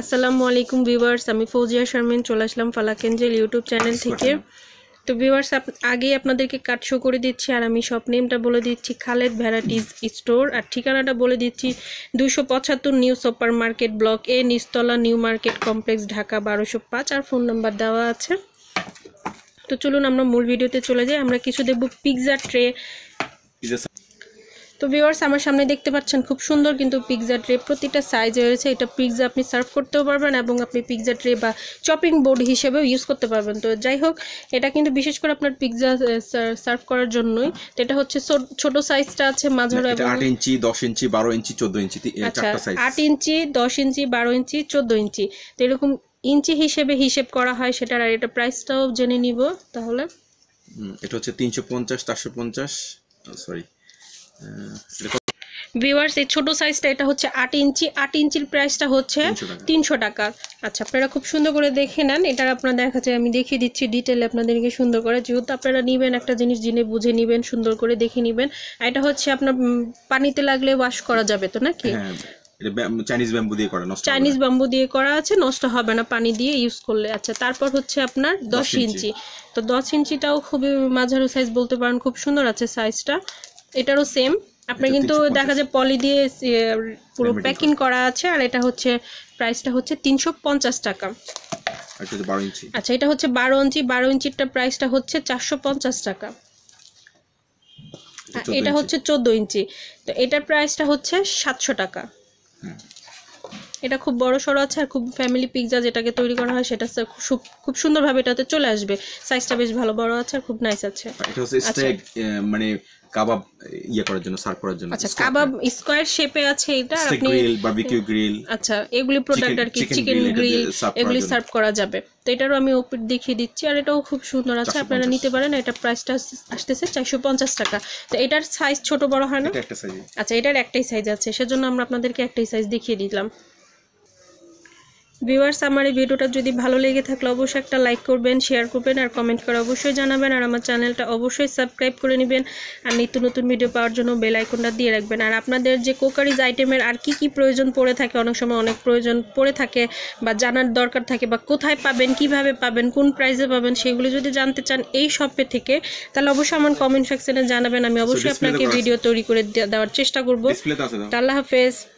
আসসালামু আলাইকুম ভিউয়ার্স আমি ফৌজিয়া শারমিন চলে আসলাম ফালাকেঞ্জেল ইউটিউব চ্যানেল থেকে তো ভিউয়ার্স আগেই আপনাদেরকে কাট শো করে দিচ্ছি আর আমি সব নেমটা বলে দিচ্ছি খালেদ ভ্যারাইটিস স্টোর আর ঠিকানাটা বলে দিচ্ছি দুশো পঁচাত্তর new super market block A নিস্তলা নিউ মার্কেট কমপ্লেক্স ঢাকা বারোশো পাঁচ আর ফোন নাম্বার দেওয়া আছে তো চলুন আমরা মূল ভিডিওতে চলে যাই আমরা কিছু দেখব পিৎজা ট্রে তো ভিওয়ার্স আমার সামনে দেখতে পাচ্ছেন খুব সুন্দর কিন্তু পিৎজা ট্রে প্রতিটা সাইজ রয়েছে এটা পিৎজা আপনি সার্ভ করতেও পারবেন এবং আপনি পিৎজা ট্রে বা চপিং বোর্ড হিসেবেও ইউজ করতে পারবেন তো যাই হোক এটা কিন্তু বিশেষ করে আপনার পিৎজা সার্ভ করার জন্যই তো এটা হচ্ছে ছোট সাইজটা আছে মাঝারো এবং আট ইঞ্চি দশ ইঞ্চি বারো ইঞ্চি চোদ্দো ইঞ্চি আচ্ছা সাইজ ইঞ্চি দশ ইঞ্চি বারো ইঞ্চি চোদ্দো ইঞ্চি তো এরকম ইঞ্চি হিসেবে হিসেব করা হয় সেটার আর এটা প্রাইসটাও জেনে নিব তাহলে এটা হচ্ছে তিনশো পঞ্চাশ চারশো পঞ্চাশ সরি ভিউয়ার্স এই ছোটো সাইজটা এটা হচ্ছে আট ইঞ্চি আট ইঞ্চির প্রাইসটা হচ্ছে তিনশো টাকা আচ্ছা আপনারা খুব সুন্দর করে দেখে নেন এটা আপনার দেখা যায় আমি দেখিয়ে দিচ্ছি ডিটেল আপনাদেরকে সুন্দর করে যেহেতু আপনারা নেবেন একটা জিনিস জেনে বুঝে নেবেন সুন্দর করে দেখে নেবেন এটা হচ্ছে আপনার পানিতে লাগলে ওয়াশ করা যাবে তো নাকি চাইনিজ হ্যাঁ, ব্যাম্বু দিয়ে করা চাইনিজ ব্যাম্বু দিয়ে করা আছে নষ্ট হবে না পানি দিয়ে ইউজ করলে আচ্ছা তারপর হচ্ছে আপনার দশ ইঞ্চি তো দশ ইঞ্চিটাও খুবই মাঝারো সাইজ বলতে পারেন খুব সুন্দর আছে সাইজটা এটারও সেম আপনার কিন্তু দেখা যায় পলি দিয়ে পুরো প্যাকিং করা আছে আর এটা হচ্ছে প্রাইসটা হচ্ছে তিনশো পঞ্চাশ টাকা আচ্ছা এটা হচ্ছে বারো ইঞ্চি বারো ইঞ্চির প্রাইসটা হচ্ছে চারশো পঞ্চাশ টাকা এটা হচ্ছে চোদ্দো ইঞ্চি তো এটার প্রাইসটা হচ্ছে সাতশো টাকা হ্যাঁ। এটা খুব বড় সড়ো আছে আর খুব ফ্যামিলি পিৎজা যেটাকে তৈরি করা হয় সেটা খুব খুব সুন্দরভাবে এটাতে চলে আসবে সাইজটা বেশ ভালো বড় আছে আর খুব নাইস আছে আচ্ছা। মানে কাবাব ইয়ে করার জন্য সার্ভ করার জন্য আচ্ছা কাবাব স্কয়ার শেপে আছে এটা আপনি গ্রিল বারবিকিউ গ্রিল আচ্ছা এগুলি প্রোডাক্ট আর কি চিকেন গ্রিল এগুলি সার্ভ করা যাবে তো এটারও আমি ওপিট দেখিয়ে দিচ্ছি আর এটাও খুব সুন্দর আছে আপনারা নিতে পারেন এটা প্রাইসটা আসতেছে চারশো পঞ্চাশ টাকা তো এটার সাইজ ছোট বড় হয় না আচ্ছা এটার একটাই সাইজ আছে সেজন্য আমরা আপনাদেরকে একটাই সাইজ দেখিয়ে দিলাম ভিউয়ার্স আমার এই ভিডিওটা যদি ভালো লেগে থাকলে অবশ্যই একটা লাইক করবেন শেয়ার করবেন আর কমেন্ট করে অবশ্যই জানাবেন আর আমার চ্যানেলটা অবশ্যই সাবস্ক্রাইব করে নেবেন আর নিত্য নতুন ভিডিও পাওয়ার জন্য বেল আইকনটা দিয়ে রাখবেন আর আপনাদের যে কোকারিজ আইটেমের আর কি কি প্রয়োজন পড়ে থাকে অনেক সময় অনেক প্রয়োজন পড়ে থাকে বা জানার দরকার থাকে বা কোথায় পাবেন কিভাবে পাবেন কোন প্রাইসে পাবেন সেগুলো যদি জানতে চান এই শপে থেকে তাহলে অবশ্যই আমার কমেন্ট সেকশনে জানাবেন আমি অবশ্যই আপনাকে ভিডিও তৈরি করে দেওয়ার চেষ্টা করবো আল্লাহ হাফেজ